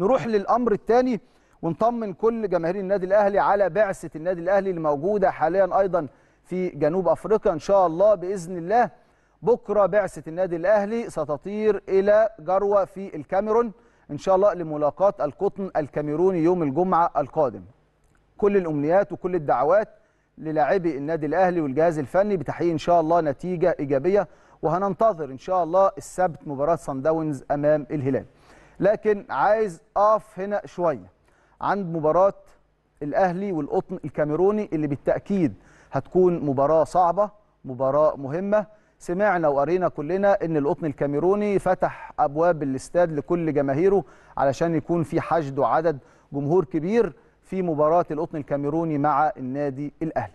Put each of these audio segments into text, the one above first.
نروح للامر الثاني ونطمن كل جماهير النادي الاهلي على بعثه النادي الاهلي اللي موجوده حاليا ايضا في جنوب افريقيا ان شاء الله باذن الله بكره بعثه النادي الاهلي ستطير الى جروه في الكاميرون ان شاء الله لملاقاه القطن الكاميروني يوم الجمعه القادم كل الامنيات وكل الدعوات للاعبي النادي الاهلي والجهاز الفني بتحقيق ان شاء الله نتيجه ايجابيه وهننتظر ان شاء الله السبت مباراه سان داونز امام الهلال لكن عايز اقف هنا شويه عند مباراه الاهلي والقطن الكاميروني اللي بالتاكيد هتكون مباراه صعبه مباراه مهمه سمعنا وقرينا كلنا ان القطن الكاميروني فتح ابواب الاستاد لكل جماهيره علشان يكون في حشد وعدد جمهور كبير في مباراه القطن الكاميروني مع النادي الاهلي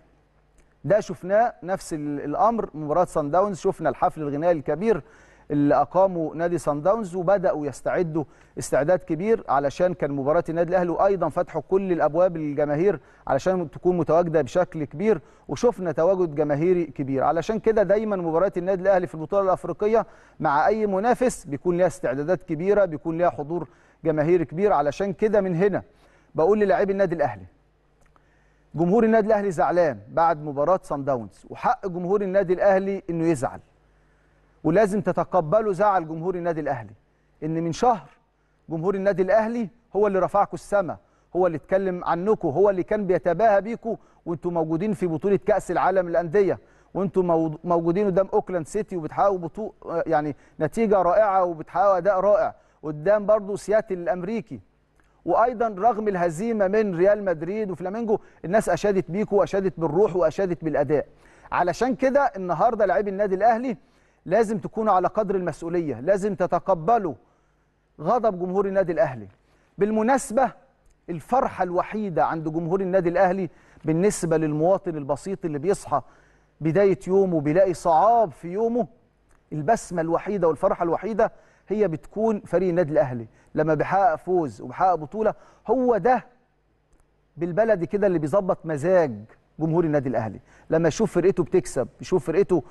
ده شفناه نفس الامر مباراه سان داونز شفنا الحفل الغنائي الكبير اللي اقاموا نادي سان داونز وبداوا يستعدوا استعداد كبير علشان كان مباراه النادي الاهلي وايضا فتحوا كل الابواب للجماهير علشان تكون متواجده بشكل كبير وشفنا تواجد جماهيري كبير علشان كده دايما مباريات النادي الاهلي في البطوله الافريقيه مع اي منافس بيكون ليها استعدادات كبيره بيكون ليها حضور جماهيري كبير علشان كده من هنا بقول للاعبي النادي الاهلي جمهور النادي الاهلي زعلان بعد مباراه سان داونز وحق جمهور النادي الاهلي انه يزعل ولازم تتقبلوا زعل جمهور النادي الاهلي ان من شهر جمهور النادي الاهلي هو اللي رفعكم السما هو اللي اتكلم عنكم هو اللي كان بيتباهى بيكم وانتم موجودين في بطوله كاس العالم للانديه وانتم موجودين قدام اوكلاند سيتي وبتحققوا بطو... يعني نتيجه رائعه وبتحققوا اداء رائع قدام برضه سياتل الامريكي وايضا رغم الهزيمه من ريال مدريد وفلامينجو الناس اشادت بيكوا واشادت بالروح واشادت بالاداء علشان كده النهارده لاعبي النادي الاهلي لازم تكونوا على قدر المسؤولية لازم تتقبلوا غضب جمهور النادي الأهلي بالمناسبة الفرحة الوحيدة عند جمهور النادي الأهلي بالنسبة للمواطن البسيط اللي بيصحى بداية يومه بيلاقي صعاب في يومه البسمة الوحيدة والفرحة الوحيدة هي بتكون فريق النادي الأهلي لما بيحقق فوز وبيحقق بطولة هو ده بالبلدي كده اللي بيظبط مزاج جمهور النادي الأهلي لما يشوف فرقته بتكسب يشوف فرقته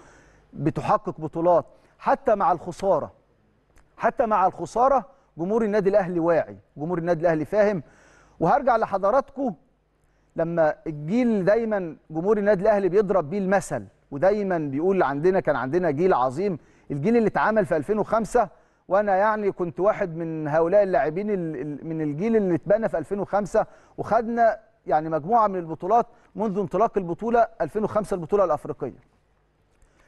بتحقق بطولات حتى مع الخساره حتى مع الخساره جمهور النادي الاهلي واعي جمهور النادي الاهلي فاهم وهرجع لحضراتكم لما الجيل دايما جمهور النادي الاهلي بيضرب بيه المثل ودايما بيقول عندنا كان عندنا جيل عظيم الجيل اللي اتعمل في 2005 وانا يعني كنت واحد من هؤلاء اللاعبين من الجيل اللي اتبنى في 2005 وخدنا يعني مجموعه من البطولات منذ انطلاق البطوله 2005 البطوله الافريقيه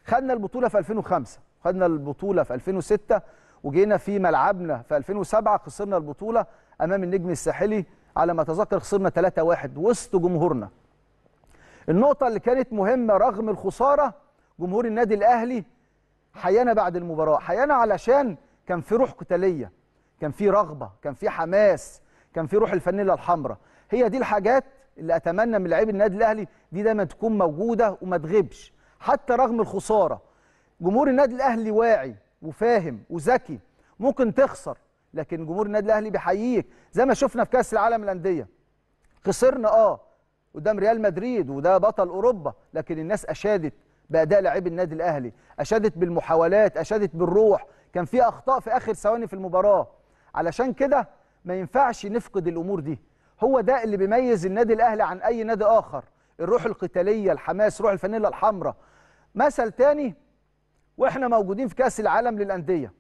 خدنا البطوله في 2005 خدنا البطوله في 2006 وجينا في ملعبنا في 2007 خسرنا البطوله امام النجم الساحلي على ما اتذكر خسرنا 3-1 وسط جمهورنا النقطه اللي كانت مهمه رغم الخساره جمهور النادي الاهلي حيانا بعد المباراه حيانا علشان كان في روح قتاليه كان في رغبه كان في حماس كان في روح الفانيلا الحمراء هي دي الحاجات اللي اتمنى من لعيب النادي الاهلي دي دايما تكون موجوده وما تغيبش حتى رغم الخساره جمهور النادي الاهلي واعي وفاهم وذكي ممكن تخسر لكن جمهور النادي الاهلي بيحييك زي ما شفنا في كاس العالم الانديه خسرنا اه قدام ريال مدريد وده بطل اوروبا لكن الناس اشادت باداء لاعبي النادي الاهلي اشادت بالمحاولات اشادت بالروح كان في اخطاء في اخر ثواني في المباراه علشان كده ما ينفعش نفقد الامور دي هو ده اللي بيميز النادي الاهلي عن اي نادي اخر الروح القتاليه الحماس روح الفانيلا الحمراء مثل تاني واحنا موجودين في كاس العالم للانديه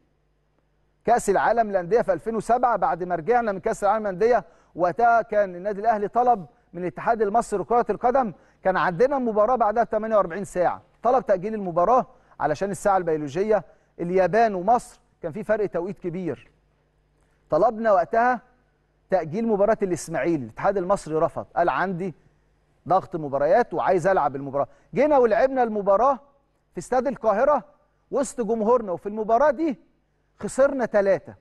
كاس العالم للانديه في 2007 بعد ما رجعنا من كاس العالم للانديه وقتها كان النادي الاهلي طلب من الاتحاد المصري لكره القدم كان عندنا مباراه بعدها 48 ساعه طلب تاجيل المباراه علشان الساعه البيولوجيه اليابان ومصر كان في فرق توقيت كبير طلبنا وقتها تاجيل مباراه الاسماعيلي الاتحاد المصري رفض قال عندي ضغط مباريات وعايز العب المباراه جينا ولعبنا المباراه في استاد القاهره وسط جمهورنا وفي المباراه دي خسرنا ثلاثة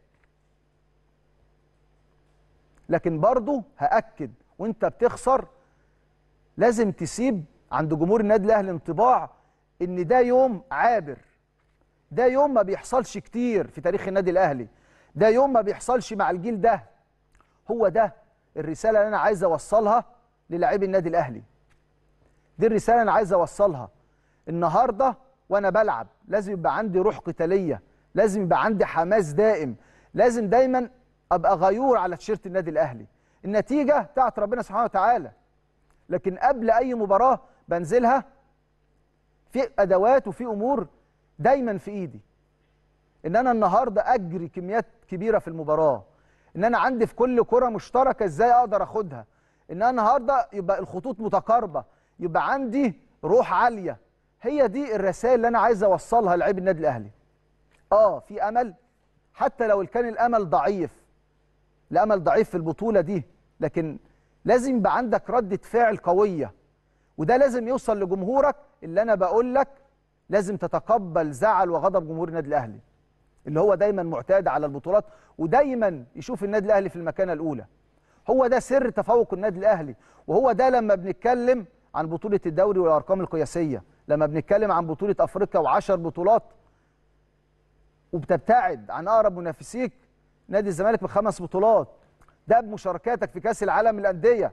لكن برضو هاكد وانت بتخسر لازم تسيب عند جمهور النادي الاهلي انطباع ان ده يوم عابر ده يوم ما بيحصلش كتير في تاريخ النادي الاهلي ده يوم ما بيحصلش مع الجيل ده هو ده الرساله اللي انا عايز اوصلها للاعبي النادي الاهلي دي الرساله انا عايز اوصلها النهارده وانا بلعب لازم يبقى عندي روح قتاليه لازم يبقى عندي حماس دائم لازم دايما ابقى غيور على تيشيرت النادي الاهلي النتيجه بتاعت ربنا سبحانه وتعالى لكن قبل اي مباراه بنزلها في ادوات وفي امور دايما في ايدي ان انا النهارده اجري كميات كبيره في المباراه ان انا عندي في كل كره مشتركه ازاي اقدر اخدها ان انا النهارده يبقى الخطوط متقاربه يبقى عندي روح عاليه هي دي الرسائل اللي انا عايز اوصلها لعيب النادي الاهلي اه في امل حتى لو كان الامل ضعيف الامل ضعيف في البطوله دي لكن لازم يبقى عندك رده فعل قويه وده لازم يوصل لجمهورك اللي انا بقول لك لازم تتقبل زعل وغضب جمهور النادي الاهلي اللي هو دايما معتاد على البطولات ودايما يشوف النادي الاهلي في المكانه الاولى هو ده سر تفوق النادي الاهلي وهو ده لما بنتكلم عن بطوله الدوري والارقام القياسيه لما بنتكلم عن بطوله افريقيا و10 بطولات وبتبتعد عن اقرب منافسيك نادي الزمالك بخمس بطولات ده بمشاركاتك في كاس العالم للانديه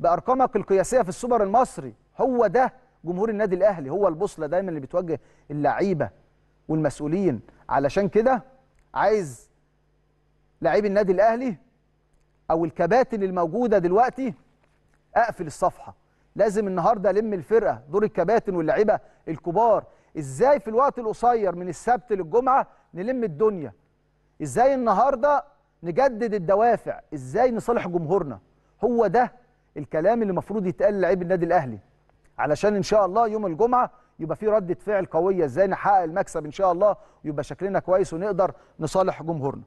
بارقامك القياسيه في السوبر المصري هو ده جمهور النادي الاهلي هو البوصله دايما اللي بتوجه اللعيبه والمسؤولين علشان كده عايز لعيب النادي الاهلي او الكباتن الموجوده دلوقتي اقفل الصفحه لازم النهارده الم الفرقه دور الكباتن واللعيبه الكبار ازاي في الوقت القصير من السبت للجمعه نلم الدنيا ازاي النهارده نجدد الدوافع ازاي نصالح جمهورنا هو ده الكلام اللي المفروض يتقال لعيب النادي الاهلي علشان ان شاء الله يوم الجمعه يبقى في رده فعل قويه ازاي نحقق المكسب ان شاء الله ويبقى شكلنا كويس ونقدر نصالح جمهورنا